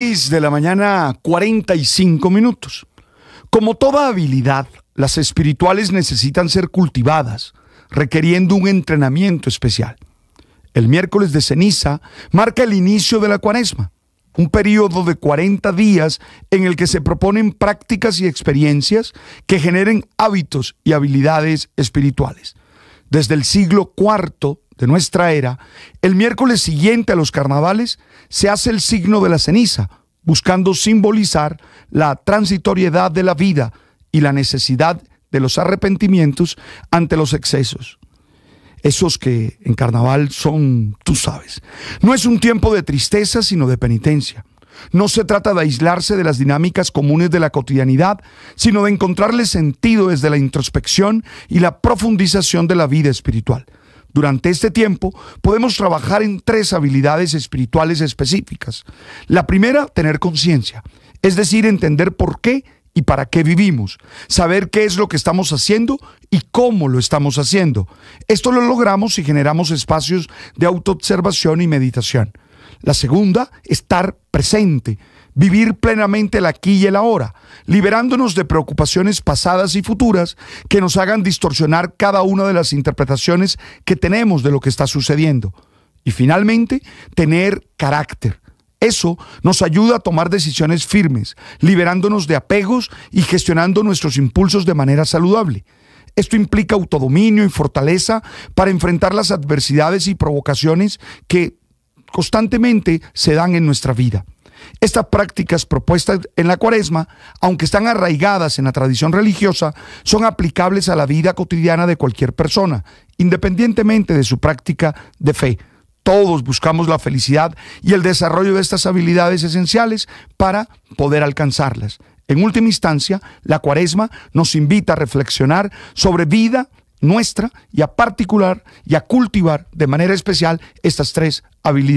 de la mañana, 45 minutos. Como toda habilidad, las espirituales necesitan ser cultivadas, requiriendo un entrenamiento especial. El miércoles de ceniza marca el inicio de la cuaresma, un periodo de 40 días en el que se proponen prácticas y experiencias que generen hábitos y habilidades espirituales. Desde el siglo IV de nuestra era, el miércoles siguiente a los carnavales se hace el signo de la ceniza, buscando simbolizar la transitoriedad de la vida y la necesidad de los arrepentimientos ante los excesos. Esos que en carnaval son, tú sabes, no es un tiempo de tristeza, sino de penitencia. No se trata de aislarse de las dinámicas comunes de la cotidianidad, sino de encontrarle sentido desde la introspección y la profundización de la vida espiritual. Durante este tiempo podemos trabajar en tres habilidades espirituales específicas. La primera, tener conciencia, es decir, entender por qué y para qué vivimos, saber qué es lo que estamos haciendo y cómo lo estamos haciendo. Esto lo logramos si generamos espacios de autoobservación y meditación. La segunda, estar presente, vivir plenamente el aquí y el ahora, liberándonos de preocupaciones pasadas y futuras que nos hagan distorsionar cada una de las interpretaciones que tenemos de lo que está sucediendo. Y finalmente, tener carácter. Eso nos ayuda a tomar decisiones firmes, liberándonos de apegos y gestionando nuestros impulsos de manera saludable. Esto implica autodominio y fortaleza para enfrentar las adversidades y provocaciones que constantemente se dan en nuestra vida. Estas prácticas propuestas en la cuaresma, aunque están arraigadas en la tradición religiosa, son aplicables a la vida cotidiana de cualquier persona, independientemente de su práctica de fe. Todos buscamos la felicidad y el desarrollo de estas habilidades esenciales para poder alcanzarlas. En última instancia, la cuaresma nos invita a reflexionar sobre vida nuestra y a particular y a cultivar de manera especial estas tres habilidades.